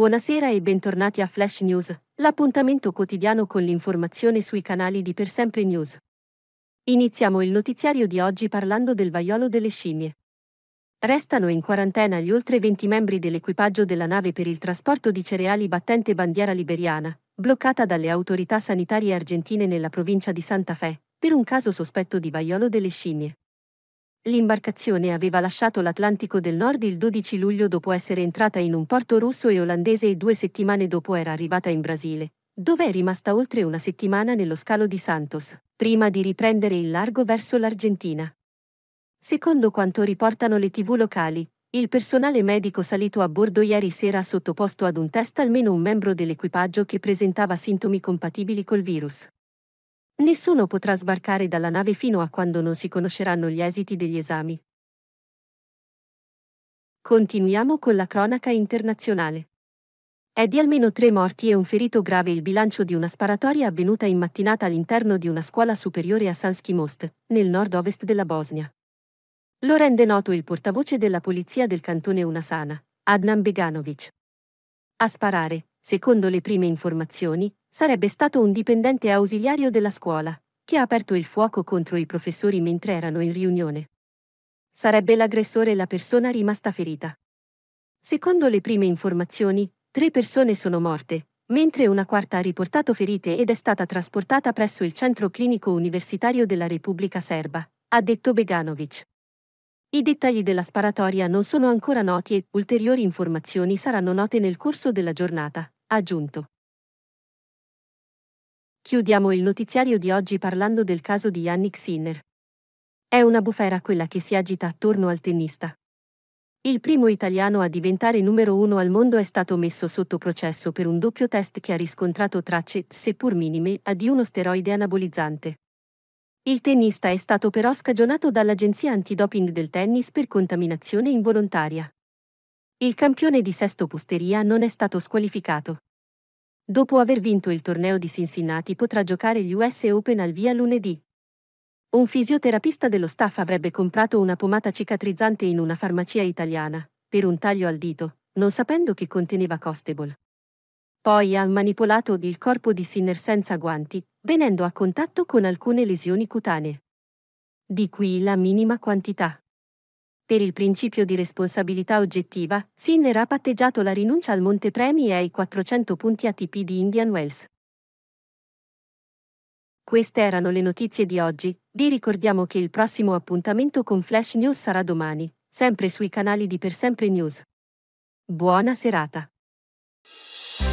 Buonasera e bentornati a Flash News, l'appuntamento quotidiano con l'informazione sui canali di Per Sempre News. Iniziamo il notiziario di oggi parlando del vaiolo delle scimmie. Restano in quarantena gli oltre 20 membri dell'equipaggio della nave per il trasporto di cereali battente bandiera liberiana, bloccata dalle autorità sanitarie argentine nella provincia di Santa Fe, per un caso sospetto di vaiolo delle scimmie. L'imbarcazione aveva lasciato l'Atlantico del Nord il 12 luglio dopo essere entrata in un porto russo e olandese e due settimane dopo era arrivata in Brasile, dove è rimasta oltre una settimana nello scalo di Santos, prima di riprendere il largo verso l'Argentina. Secondo quanto riportano le tv locali, il personale medico salito a bordo ieri sera ha sottoposto ad un test almeno un membro dell'equipaggio che presentava sintomi compatibili col virus. Nessuno potrà sbarcare dalla nave fino a quando non si conosceranno gli esiti degli esami. Continuiamo con la cronaca internazionale. È di almeno tre morti e un ferito grave il bilancio di una sparatoria avvenuta in mattinata all'interno di una scuola superiore a Sanski Most, nel nord-ovest della Bosnia. Lo rende noto il portavoce della polizia del cantone Unasana, Adnan Beganovic. A sparare, Secondo le prime informazioni, sarebbe stato un dipendente ausiliario della scuola, che ha aperto il fuoco contro i professori mentre erano in riunione. Sarebbe l'aggressore la persona rimasta ferita. Secondo le prime informazioni, tre persone sono morte, mentre una quarta ha riportato ferite ed è stata trasportata presso il centro clinico universitario della Repubblica Serba, ha detto Beganovic. I dettagli della sparatoria non sono ancora noti e ulteriori informazioni saranno note nel corso della giornata, ha aggiunto. Chiudiamo il notiziario di oggi parlando del caso di Yannick Sinner. È una bufera quella che si agita attorno al tennista. Il primo italiano a diventare numero uno al mondo è stato messo sotto processo per un doppio test che ha riscontrato tracce, seppur minime, di uno steroide anabolizzante. Il tennista è stato però scagionato dall'agenzia antidoping del tennis per contaminazione involontaria. Il campione di Sesto Pusteria non è stato squalificato. Dopo aver vinto il torneo di Cincinnati potrà giocare gli US Open al via lunedì. Un fisioterapista dello staff avrebbe comprato una pomata cicatrizzante in una farmacia italiana, per un taglio al dito, non sapendo che conteneva Costable. Poi ha manipolato il corpo di Sinner senza guanti, venendo a contatto con alcune lesioni cutanee. Di qui la minima quantità. Per il principio di responsabilità oggettiva, Sinner ha patteggiato la rinuncia al montepremi e ai 400 punti ATP di Indian Wells. Queste erano le notizie di oggi, vi ricordiamo che il prossimo appuntamento con Flash News sarà domani, sempre sui canali di Per Sempre News. Buona serata.